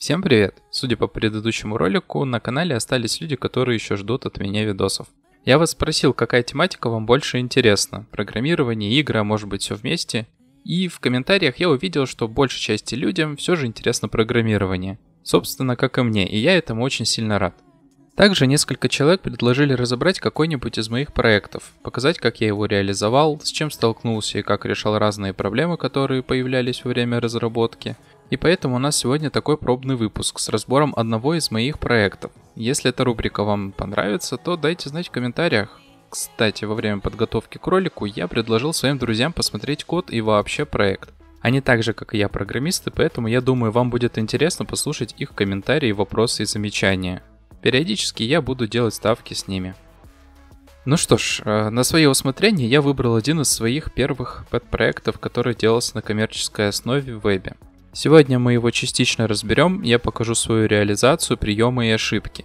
Всем привет! Судя по предыдущему ролику, на канале остались люди, которые еще ждут от меня видосов. Я вас спросил, какая тематика вам больше интересна, программирование, игры, а может быть все вместе. И в комментариях я увидел, что большей части людям все же интересно программирование. Собственно, как и мне, и я этому очень сильно рад. Также несколько человек предложили разобрать какой-нибудь из моих проектов, показать, как я его реализовал, с чем столкнулся и как решал разные проблемы, которые появлялись во время разработки – и поэтому у нас сегодня такой пробный выпуск с разбором одного из моих проектов. Если эта рубрика вам понравится, то дайте знать в комментариях. Кстати, во время подготовки к ролику я предложил своим друзьям посмотреть код и вообще проект. Они так же, как и я, программисты, поэтому я думаю, вам будет интересно послушать их комментарии, вопросы и замечания. Периодически я буду делать ставки с ними. Ну что ж, э, на свое усмотрение я выбрал один из своих первых пэт-проектов, который делался на коммерческой основе в вебе. Сегодня мы его частично разберем, я покажу свою реализацию, приемы и ошибки.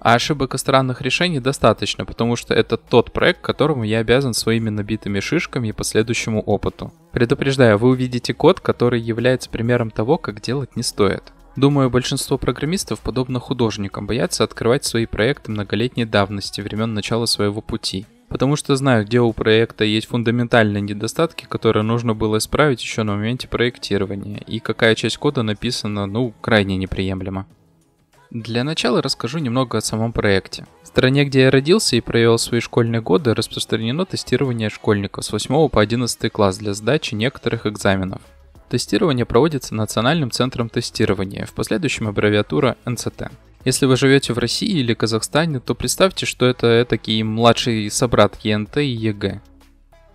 А ошибок и странных решений достаточно, потому что это тот проект, которому я обязан своими набитыми шишками и последующему опыту. Предупреждаю, вы увидите код, который является примером того, как делать не стоит. Думаю, большинство программистов, подобно художникам, боятся открывать свои проекты многолетней давности, времен начала своего пути потому что знаю, где у проекта есть фундаментальные недостатки, которые нужно было исправить еще на моменте проектирования, и какая часть кода написана, ну, крайне неприемлемо. Для начала расскажу немного о самом проекте. В стране, где я родился и провел свои школьные годы, распространено тестирование школьников с 8 по 11 класс для сдачи некоторых экзаменов. Тестирование проводится Национальным центром тестирования, в последующем аббревиатура НЦТ. Если вы живете в России или Казахстане, то представьте, что это такие младший собрат ЕНТ и ЕГЭ.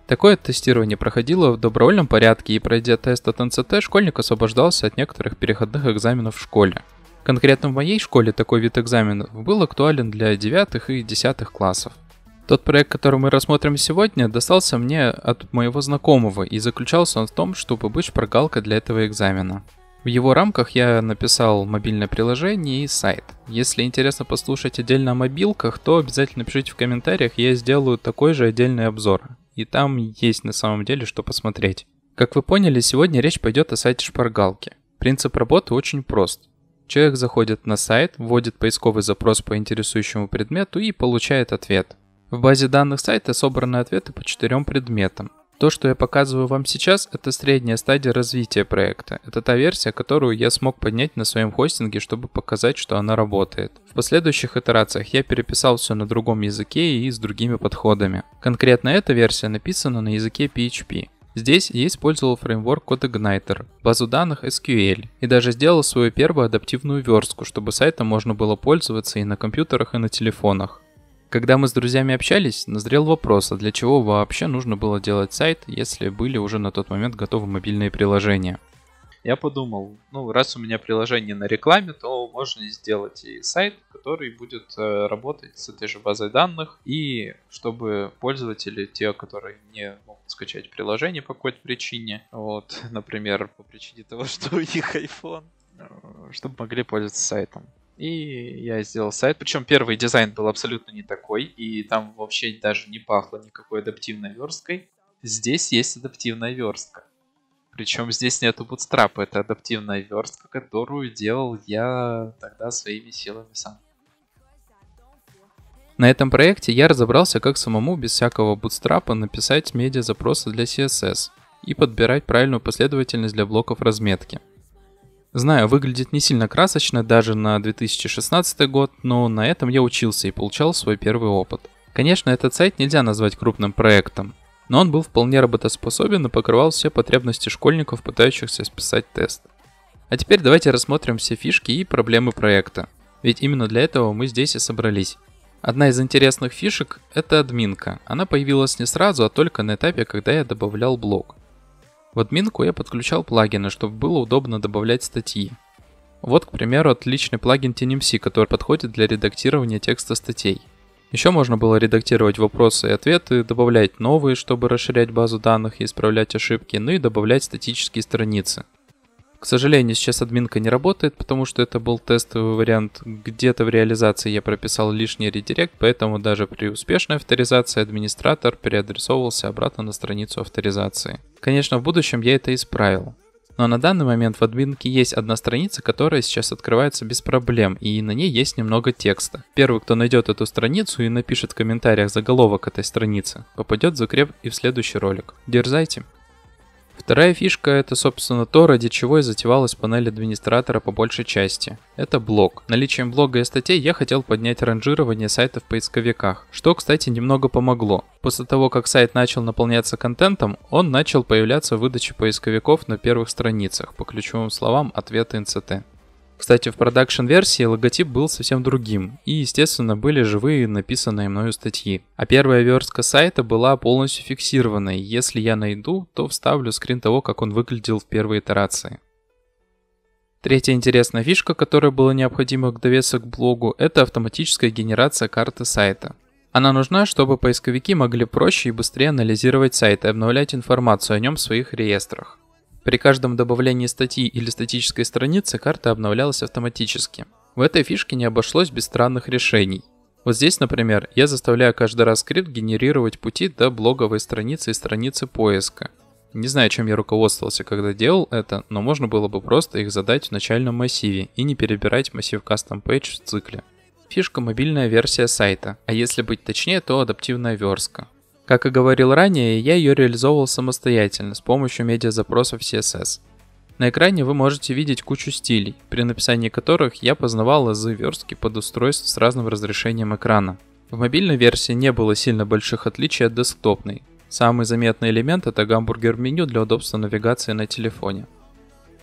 Такое тестирование проходило в добровольном порядке, и пройдя тест от НЦТ, школьник освобождался от некоторых переходных экзаменов в школе. Конкретно в моей школе такой вид экзаменов был актуален для 9 и 10 классов. Тот проект, который мы рассмотрим сегодня, достался мне от моего знакомого и заключался он в том, чтобы быть шпаргалкой для этого экзамена. В его рамках я написал мобильное приложение и сайт. Если интересно послушать отдельно о мобилках, то обязательно пишите в комментариях, я сделаю такой же отдельный обзор. И там есть на самом деле что посмотреть. Как вы поняли, сегодня речь пойдет о сайте шпаргалки. Принцип работы очень прост. Человек заходит на сайт, вводит поисковый запрос по интересующему предмету и получает ответ. В базе данных сайта собраны ответы по четырем предметам. То, что я показываю вам сейчас, это средняя стадия развития проекта. Это та версия, которую я смог поднять на своем хостинге, чтобы показать, что она работает. В последующих итерациях я переписал все на другом языке и с другими подходами. Конкретно эта версия написана на языке PHP. Здесь я использовал фреймворк CodeIgniter, базу данных SQL и даже сделал свою первую адаптивную верстку, чтобы сайтом можно было пользоваться и на компьютерах, и на телефонах. Когда мы с друзьями общались, назрел вопрос, а для чего вообще нужно было делать сайт, если были уже на тот момент готовы мобильные приложения. Я подумал, ну раз у меня приложение на рекламе, то можно сделать и сайт, который будет э, работать с этой же базой данных, и чтобы пользователи, те, которые не могут скачать приложение по какой-то причине, вот, например, по причине того, что у них iPhone, э, чтобы могли пользоваться сайтом. И я сделал сайт. Причем первый дизайн был абсолютно не такой. И там вообще даже не пахло никакой адаптивной версткой. Здесь есть адаптивная верстка. Причем здесь нету бутстрапа. Это адаптивная верстка, которую делал я тогда своими силами сам. На этом проекте я разобрался, как самому без всякого бутстрапа написать медиа запросы для CSS и подбирать правильную последовательность для блоков разметки – Знаю, выглядит не сильно красочно даже на 2016 год, но на этом я учился и получал свой первый опыт. Конечно, этот сайт нельзя назвать крупным проектом, но он был вполне работоспособен и покрывал все потребности школьников, пытающихся списать тест. А теперь давайте рассмотрим все фишки и проблемы проекта, ведь именно для этого мы здесь и собрались. Одна из интересных фишек – это админка. Она появилась не сразу, а только на этапе, когда я добавлял блог. В админку я подключал плагины, чтобы было удобно добавлять статьи. Вот, к примеру, отличный плагин TNMC, который подходит для редактирования текста статей. Еще можно было редактировать вопросы и ответы, добавлять новые, чтобы расширять базу данных и исправлять ошибки, ну и добавлять статические страницы. К сожалению, сейчас админка не работает, потому что это был тестовый вариант. Где-то в реализации я прописал лишний редирект, поэтому даже при успешной авторизации администратор переадресовывался обратно на страницу авторизации. Конечно, в будущем я это исправил. Но на данный момент в админке есть одна страница, которая сейчас открывается без проблем, и на ней есть немного текста. Первый, кто найдет эту страницу и напишет в комментариях заголовок этой страницы, попадет в закреп и в следующий ролик. Дерзайте! Вторая фишка – это, собственно, то, ради чего и затевалась панель администратора по большей части. Это блог. Наличием блога и статей я хотел поднять ранжирование сайта в поисковиках, что, кстати, немного помогло. После того, как сайт начал наполняться контентом, он начал появляться в выдаче поисковиков на первых страницах по ключевым словам ответы НЦТ. Кстати, в продакшн-версии логотип был совсем другим, и, естественно, были живые написанные мною статьи. А первая верстка сайта была полностью фиксированной, если я найду, то вставлю скрин того, как он выглядел в первой итерации. Третья интересная фишка, которая была необходима к довесок к блогу, это автоматическая генерация карты сайта. Она нужна, чтобы поисковики могли проще и быстрее анализировать сайт и обновлять информацию о нем в своих реестрах. При каждом добавлении статьи или статической страницы карта обновлялась автоматически. В этой фишке не обошлось без странных решений. Вот здесь, например, я заставляю каждый раз скрипт генерировать пути до блоговой страницы и страницы поиска. Не знаю, чем я руководствовался, когда делал это, но можно было бы просто их задать в начальном массиве и не перебирать массив Custom Page в цикле. Фишка мобильная версия сайта, а если быть точнее, то адаптивная верстка. Как и говорил ранее, я ее реализовывал самостоятельно с помощью медиазапросов CSS. На экране вы можете видеть кучу стилей, при написании которых я познавал азы верстки под устройств с разным разрешением экрана. В мобильной версии не было сильно больших отличий от десктопной. Самый заметный элемент это гамбургер меню для удобства навигации на телефоне.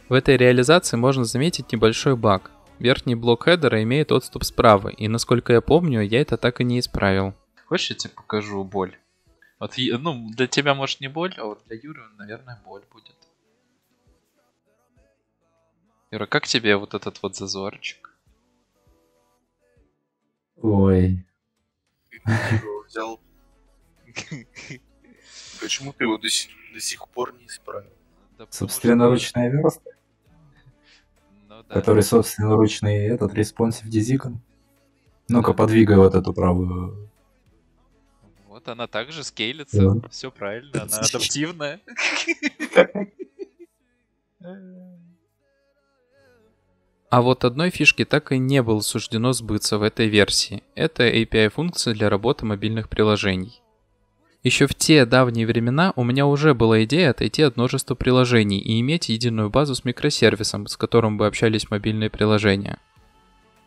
В этой реализации можно заметить небольшой баг. Верхний блок хедера имеет отступ справа, и насколько я помню, я это так и не исправил. Хочешь я тебе покажу боль? Вот, ну, для тебя, может, не боль, а вот для Юры, наверное, боль будет. Юра, как тебе вот этот вот зазорчик? Ой. взял. Почему ты его до сих, до сих пор не исправил? Да, собственноручная верстка, верста? Ну, да. Который собственноручный этот, респонсив дизикон. Ну-ка, подвигай вот эту правую вот она также скейлится, yeah. Ну. все правильно, она адаптивная. А вот одной фишке так и не было суждено сбыться в этой версии. Это API-функция для работы мобильных приложений. Еще в те давние времена у меня уже была идея отойти от множества приложений и иметь единую базу с микросервисом, с которым бы общались мобильные приложения.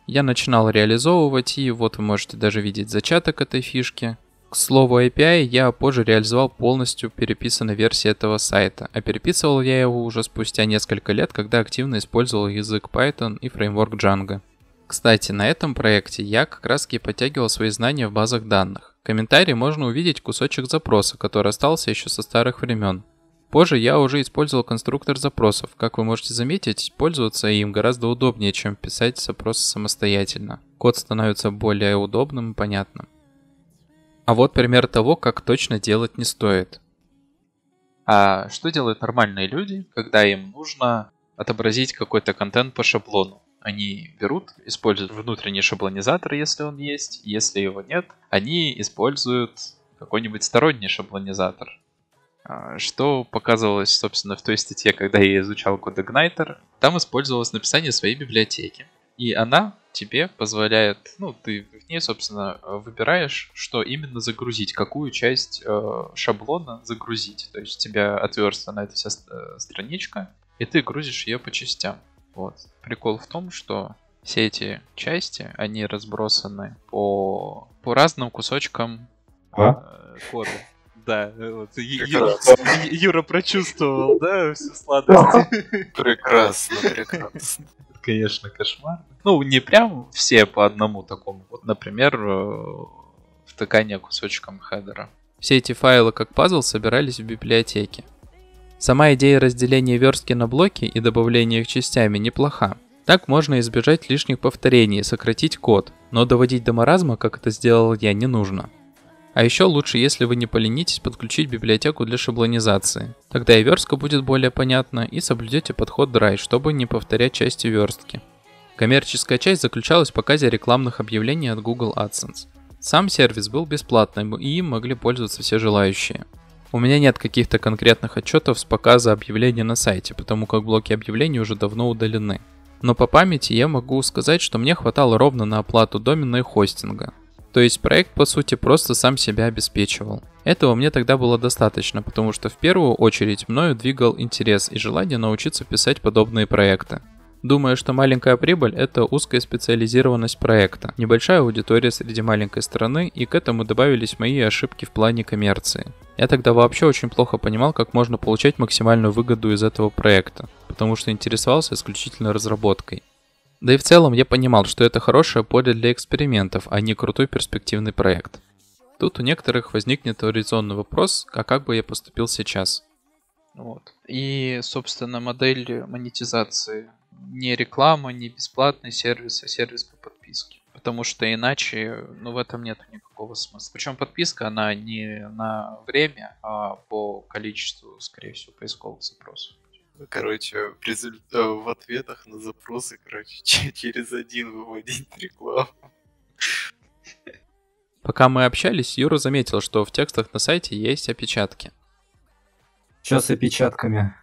Я начинал реализовывать, и вот вы можете даже видеть зачаток этой фишки – к слову API, я позже реализовал полностью переписанной версии этого сайта, а переписывал я его уже спустя несколько лет, когда активно использовал язык Python и фреймворк Django. Кстати, на этом проекте я как раз и подтягивал свои знания в базах данных. В комментарии можно увидеть кусочек запроса, который остался еще со старых времен. Позже я уже использовал конструктор запросов. Как вы можете заметить, пользоваться им гораздо удобнее, чем писать запросы самостоятельно. Код становится более удобным и понятным. А вот пример того, как точно делать не стоит. А что делают нормальные люди, когда им нужно отобразить какой-то контент по шаблону? Они берут, используют внутренний шаблонизатор, если он есть. Если его нет, они используют какой-нибудь сторонний шаблонизатор. А, что показывалось, собственно, в той статье, когда я изучал CodeIgniter, там использовалось написание своей библиотеки. И она тебе позволяет, ну, ты в ней, собственно, выбираешь, что именно загрузить, какую часть э, шаблона загрузить. То есть у тебя отверстие на эта вся э, страничка, и ты грузишь ее по частям. Вот. Прикол в том, что все эти части, они разбросаны по, по разным кусочкам э, а? э, кода. Да, вот, Юра прочувствовал, да, всю сладость. Прекрасно, прекрасно конечно, кошмарный. Ну, не прям все по одному такому. Вот, например, э, втыкание кусочком хедера. Все эти файлы как пазл собирались в библиотеке. Сама идея разделения верстки на блоки и добавления их частями неплоха. Так можно избежать лишних повторений и сократить код, но доводить до маразма, как это сделал я, не нужно. А еще лучше, если вы не поленитесь, подключить библиотеку для шаблонизации. Тогда и верстка будет более понятна, и соблюдете подход Dry, чтобы не повторять части верстки. Коммерческая часть заключалась в показе рекламных объявлений от Google AdSense. Сам сервис был бесплатным, и им могли пользоваться все желающие. У меня нет каких-то конкретных отчетов с показа объявлений на сайте, потому как блоки объявлений уже давно удалены. Но по памяти я могу сказать, что мне хватало ровно на оплату домена и хостинга. То есть проект, по сути, просто сам себя обеспечивал. Этого мне тогда было достаточно, потому что в первую очередь мною двигал интерес и желание научиться писать подобные проекты. Думаю, что маленькая прибыль – это узкая специализированность проекта, небольшая аудитория среди маленькой страны, и к этому добавились мои ошибки в плане коммерции. Я тогда вообще очень плохо понимал, как можно получать максимальную выгоду из этого проекта, потому что интересовался исключительно разработкой. Да и в целом я понимал, что это хорошее поле для экспериментов, а не крутой перспективный проект. Тут у некоторых возникнет резонный вопрос, а как бы я поступил сейчас? Вот. И, собственно, модель монетизации. Не реклама, не бесплатный сервис, а сервис по подписке. Потому что иначе, ну, в этом нет никакого смысла. Причем подписка, она не на время, а по количеству, скорее всего, поисковых запросов короче, в, результ... Э, в ответах на запросы, короче, через один выводить рекламу. Пока мы общались, Юра заметил, что в текстах на сайте есть опечатки. Сейчас с опечатками.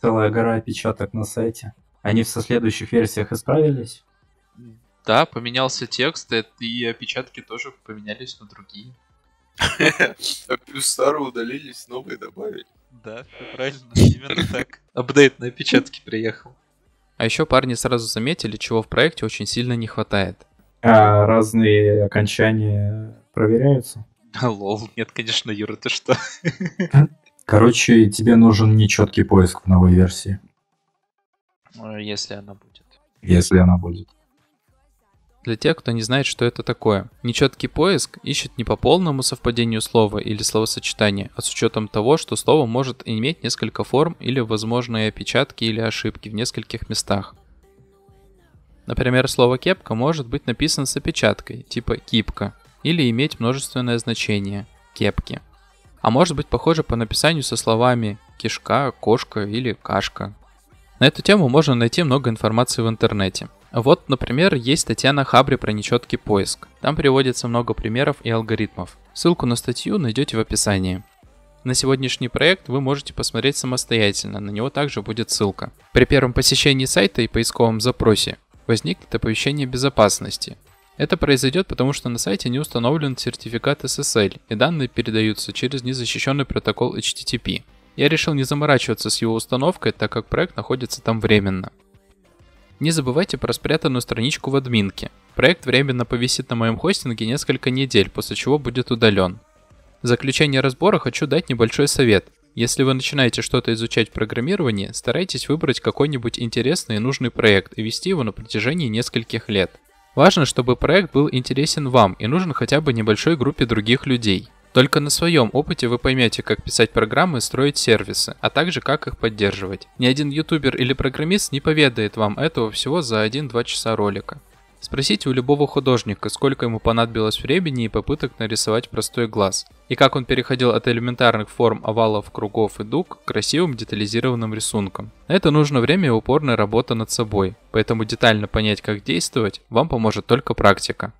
Целая гора опечаток на сайте. Они в следующих версиях исправились? Да, поменялся текст, э, и опечатки тоже поменялись на другие. А старые удалились, новые добавили. Да, все правильно, именно так. Апдейт на опечатки приехал. А еще парни сразу заметили, чего в проекте очень сильно не хватает. А разные окончания проверяются? А, лол, нет, конечно, Юра, ты что? Короче, тебе нужен нечеткий поиск в новой версии. Ну, если она будет. Если она будет для тех, кто не знает, что это такое. Нечеткий поиск ищет не по полному совпадению слова или словосочетания, а с учетом того, что слово может иметь несколько форм или возможные опечатки или ошибки в нескольких местах. Например, слово «кепка» может быть написано с опечаткой, типа «кипка», или иметь множественное значение – «кепки». А может быть похоже по написанию со словами «кишка», «кошка» или «кашка». На эту тему можно найти много информации в интернете – вот, например, есть статья на Хабре про нечеткий поиск. Там приводится много примеров и алгоритмов. Ссылку на статью найдете в описании. На сегодняшний проект вы можете посмотреть самостоятельно, на него также будет ссылка. При первом посещении сайта и поисковом запросе возникнет оповещение безопасности. Это произойдет потому, что на сайте не установлен сертификат SSL, и данные передаются через незащищенный протокол HTTP. Я решил не заморачиваться с его установкой, так как проект находится там временно. Не забывайте про спрятанную страничку в админке. Проект временно повисит на моем хостинге несколько недель, после чего будет удален. В заключение разбора хочу дать небольшой совет. Если вы начинаете что-то изучать в программировании, старайтесь выбрать какой-нибудь интересный и нужный проект и вести его на протяжении нескольких лет. Важно, чтобы проект был интересен вам и нужен хотя бы небольшой группе других людей. Только на своем опыте вы поймете, как писать программы и строить сервисы, а также как их поддерживать. Ни один ютубер или программист не поведает вам этого всего за 1-2 часа ролика. Спросите у любого художника, сколько ему понадобилось времени и попыток нарисовать простой глаз, и как он переходил от элементарных форм овалов, кругов и дуг к красивым детализированным рисункам. На это нужно время и упорная работа над собой, поэтому детально понять, как действовать, вам поможет только практика.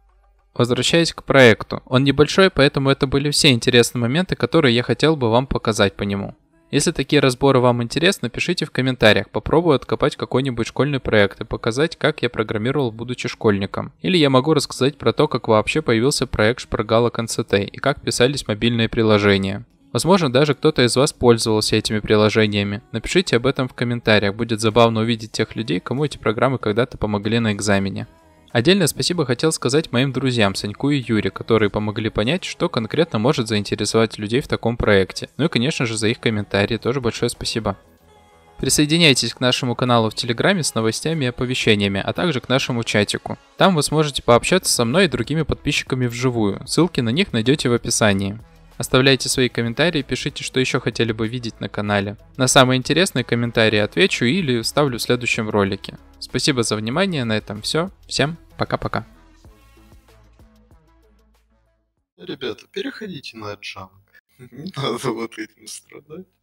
Возвращаясь к проекту. Он небольшой, поэтому это были все интересные моменты, которые я хотел бы вам показать по нему. Если такие разборы вам интересны, пишите в комментариях. Попробую откопать какой-нибудь школьный проект и показать, как я программировал, будучи школьником. Или я могу рассказать про то, как вообще появился проект Шпаргала Концетей и как писались мобильные приложения. Возможно, даже кто-то из вас пользовался этими приложениями. Напишите об этом в комментариях, будет забавно увидеть тех людей, кому эти программы когда-то помогли на экзамене. Отдельное спасибо хотел сказать моим друзьям Саньку и Юре, которые помогли понять, что конкретно может заинтересовать людей в таком проекте. Ну и, конечно же, за их комментарии тоже большое спасибо. Присоединяйтесь к нашему каналу в Телеграме с новостями и оповещениями, а также к нашему чатику. Там вы сможете пообщаться со мной и другими подписчиками вживую. Ссылки на них найдете в описании. Оставляйте свои комментарии, пишите, что еще хотели бы видеть на канале. На самые интересные комментарии отвечу или вставлю в следующем ролике. Спасибо за внимание, на этом все. Всем Пока-пока. Ребята, переходите на Джанг. Не надо вот этим страдать.